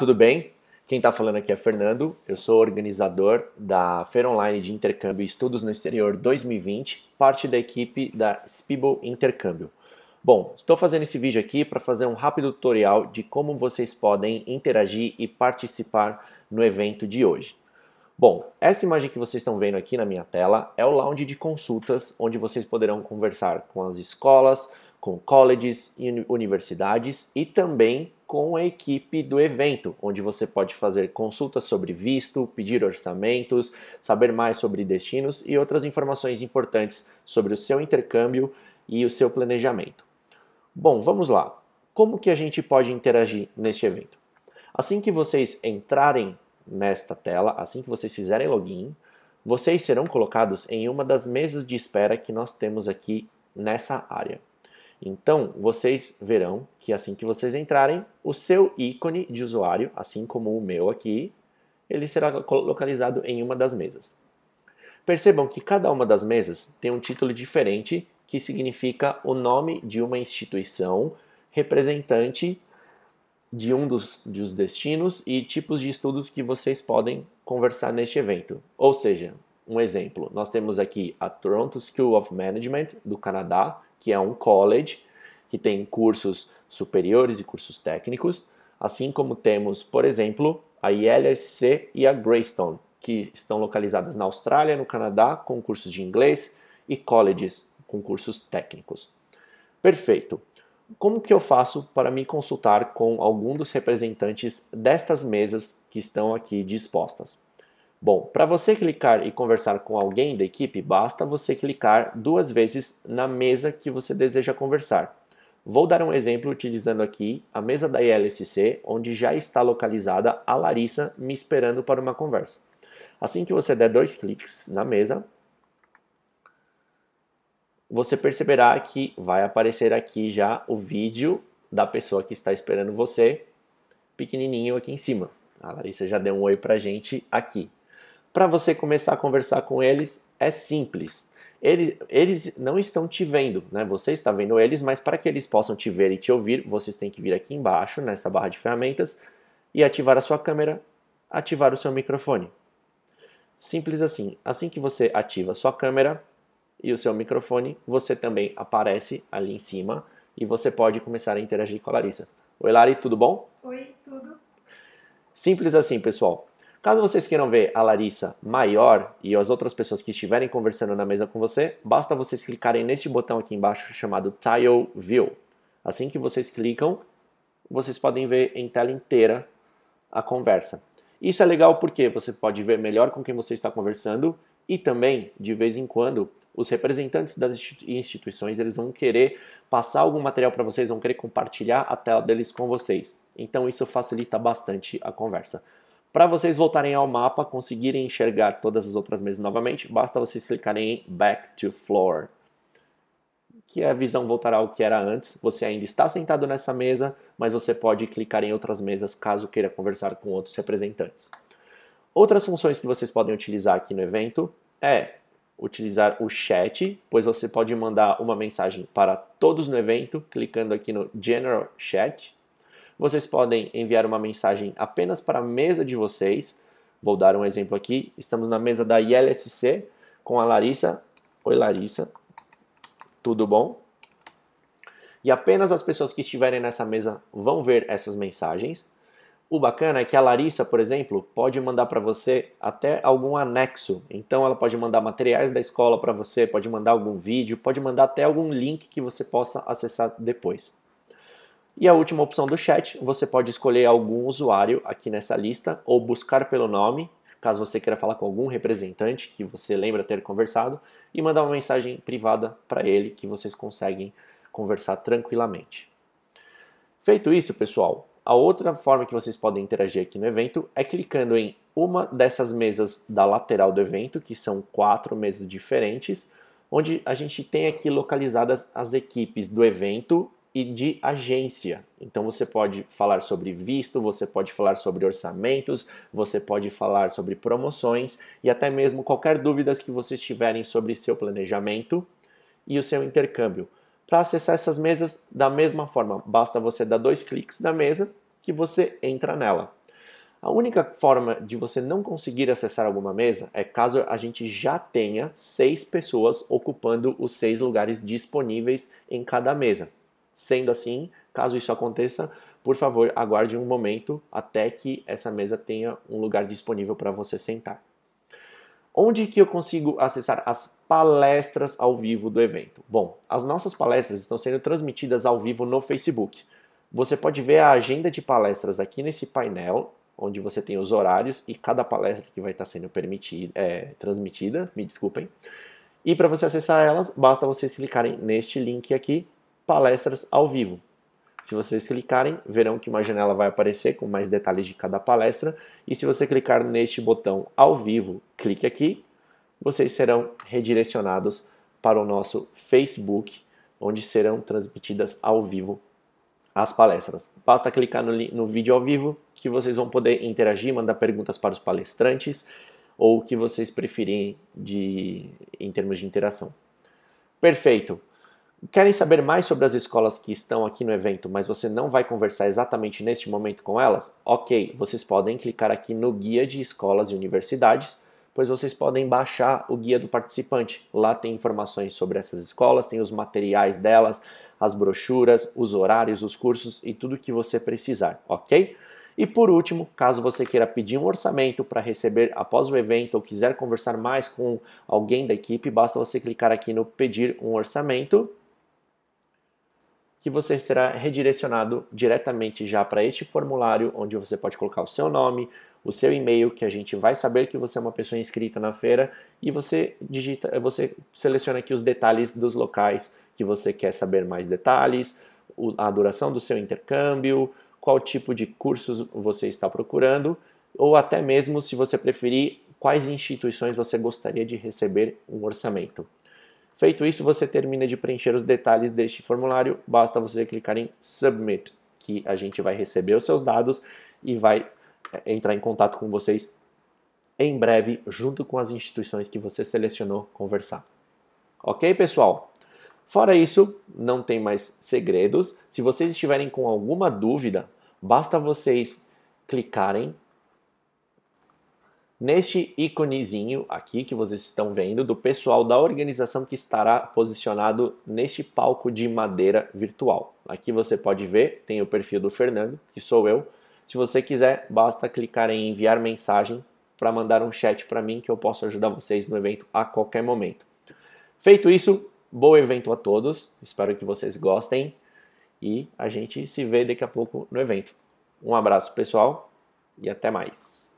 tudo bem? Quem está falando aqui é Fernando, eu sou organizador da Feira Online de Intercâmbio e Estudos no Exterior 2020, parte da equipe da Spibo Intercâmbio. Bom, estou fazendo esse vídeo aqui para fazer um rápido tutorial de como vocês podem interagir e participar no evento de hoje. Bom, esta imagem que vocês estão vendo aqui na minha tela é o lounge de consultas, onde vocês poderão conversar com as escolas, com colleges e universidades e também com a equipe do evento, onde você pode fazer consultas sobre visto, pedir orçamentos, saber mais sobre destinos e outras informações importantes sobre o seu intercâmbio e o seu planejamento. Bom, vamos lá. Como que a gente pode interagir neste evento? Assim que vocês entrarem nesta tela, assim que vocês fizerem login, vocês serão colocados em uma das mesas de espera que nós temos aqui nessa área. Então, vocês verão que assim que vocês entrarem, o seu ícone de usuário, assim como o meu aqui, ele será localizado em uma das mesas. Percebam que cada uma das mesas tem um título diferente que significa o nome de uma instituição representante de um dos, dos destinos e tipos de estudos que vocês podem conversar neste evento. Ou seja, um exemplo, nós temos aqui a Toronto School of Management do Canadá, que é um college, que tem cursos superiores e cursos técnicos, assim como temos, por exemplo, a ILSC e a Greystone, que estão localizadas na Austrália, no Canadá, com cursos de inglês, e colleges, com cursos técnicos. Perfeito. Como que eu faço para me consultar com algum dos representantes destas mesas que estão aqui dispostas? Bom, para você clicar e conversar com alguém da equipe, basta você clicar duas vezes na mesa que você deseja conversar. Vou dar um exemplo utilizando aqui a mesa da ILSC, onde já está localizada a Larissa me esperando para uma conversa. Assim que você der dois cliques na mesa, você perceberá que vai aparecer aqui já o vídeo da pessoa que está esperando você, pequenininho aqui em cima. A Larissa já deu um oi para gente aqui para você começar a conversar com eles é simples. Eles, eles não estão te vendo, né? Você está vendo eles, mas para que eles possam te ver e te ouvir, vocês têm que vir aqui embaixo, nessa barra de ferramentas, e ativar a sua câmera, ativar o seu microfone. Simples assim. Assim que você ativa a sua câmera e o seu microfone, você também aparece ali em cima e você pode começar a interagir com a Larissa. Oi, Lari, tudo bom? Oi, tudo. Simples assim, pessoal. Caso vocês queiram ver a Larissa maior e as outras pessoas que estiverem conversando na mesa com você, basta vocês clicarem neste botão aqui embaixo chamado Tile View. Assim que vocês clicam, vocês podem ver em tela inteira a conversa. Isso é legal porque você pode ver melhor com quem você está conversando e também, de vez em quando, os representantes das instituições eles vão querer passar algum material para vocês, vão querer compartilhar a tela deles com vocês. Então isso facilita bastante a conversa. Para vocês voltarem ao mapa, conseguirem enxergar todas as outras mesas novamente, basta vocês clicarem em Back to Floor, que é a visão voltará ao que era antes. Você ainda está sentado nessa mesa, mas você pode clicar em outras mesas caso queira conversar com outros representantes. Outras funções que vocês podem utilizar aqui no evento é utilizar o chat, pois você pode mandar uma mensagem para todos no evento clicando aqui no General Chat. Vocês podem enviar uma mensagem apenas para a mesa de vocês. Vou dar um exemplo aqui. Estamos na mesa da ILSC com a Larissa. Oi, Larissa. Tudo bom? E apenas as pessoas que estiverem nessa mesa vão ver essas mensagens. O bacana é que a Larissa, por exemplo, pode mandar para você até algum anexo. Então ela pode mandar materiais da escola para você, pode mandar algum vídeo, pode mandar até algum link que você possa acessar depois. E a última opção do chat, você pode escolher algum usuário aqui nessa lista ou buscar pelo nome, caso você queira falar com algum representante que você lembra ter conversado, e mandar uma mensagem privada para ele que vocês conseguem conversar tranquilamente. Feito isso, pessoal, a outra forma que vocês podem interagir aqui no evento é clicando em uma dessas mesas da lateral do evento, que são quatro mesas diferentes, onde a gente tem aqui localizadas as equipes do evento e de agência. Então você pode falar sobre visto, você pode falar sobre orçamentos, você pode falar sobre promoções e até mesmo qualquer dúvidas que vocês tiverem sobre seu planejamento e o seu intercâmbio. Para acessar essas mesas da mesma forma, basta você dar dois cliques na mesa que você entra nela. A única forma de você não conseguir acessar alguma mesa é caso a gente já tenha seis pessoas ocupando os seis lugares disponíveis em cada mesa. Sendo assim, caso isso aconteça, por favor, aguarde um momento até que essa mesa tenha um lugar disponível para você sentar. Onde que eu consigo acessar as palestras ao vivo do evento? Bom, as nossas palestras estão sendo transmitidas ao vivo no Facebook. Você pode ver a agenda de palestras aqui nesse painel, onde você tem os horários e cada palestra que vai estar sendo permitida, é, transmitida, me desculpem. E para você acessar elas, basta vocês clicarem neste link aqui palestras ao vivo. Se vocês clicarem, verão que uma janela vai aparecer com mais detalhes de cada palestra. E se você clicar neste botão ao vivo, clique aqui, vocês serão redirecionados para o nosso Facebook, onde serão transmitidas ao vivo as palestras. Basta clicar no, no vídeo ao vivo que vocês vão poder interagir, mandar perguntas para os palestrantes ou o que vocês preferirem de, em termos de interação. Perfeito! querem saber mais sobre as escolas que estão aqui no evento, mas você não vai conversar exatamente neste momento com elas? Ok, vocês podem clicar aqui no Guia de Escolas e Universidades, pois vocês podem baixar o guia do participante. Lá tem informações sobre essas escolas, tem os materiais delas, as brochuras, os horários, os cursos e tudo que você precisar, ok? E por último, caso você queira pedir um orçamento para receber após o evento ou quiser conversar mais com alguém da equipe, basta você clicar aqui no pedir um orçamento que você será redirecionado diretamente já para este formulário, onde você pode colocar o seu nome, o seu e-mail, que a gente vai saber que você é uma pessoa inscrita na feira, e você digita, você seleciona aqui os detalhes dos locais que você quer saber mais detalhes, a duração do seu intercâmbio, qual tipo de cursos você está procurando, ou até mesmo, se você preferir, quais instituições você gostaria de receber um orçamento. Feito isso, você termina de preencher os detalhes deste formulário, basta você clicar em Submit, que a gente vai receber os seus dados e vai eh, entrar em contato com vocês em breve, junto com as instituições que você selecionou conversar. Ok, pessoal? Fora isso, não tem mais segredos. Se vocês estiverem com alguma dúvida, basta vocês clicarem neste íconezinho aqui que vocês estão vendo do pessoal da organização que estará posicionado neste palco de madeira virtual. Aqui você pode ver, tem o perfil do Fernando, que sou eu. Se você quiser, basta clicar em enviar mensagem para mandar um chat para mim que eu posso ajudar vocês no evento a qualquer momento. Feito isso, bom evento a todos. Espero que vocês gostem e a gente se vê daqui a pouco no evento. Um abraço, pessoal, e até mais.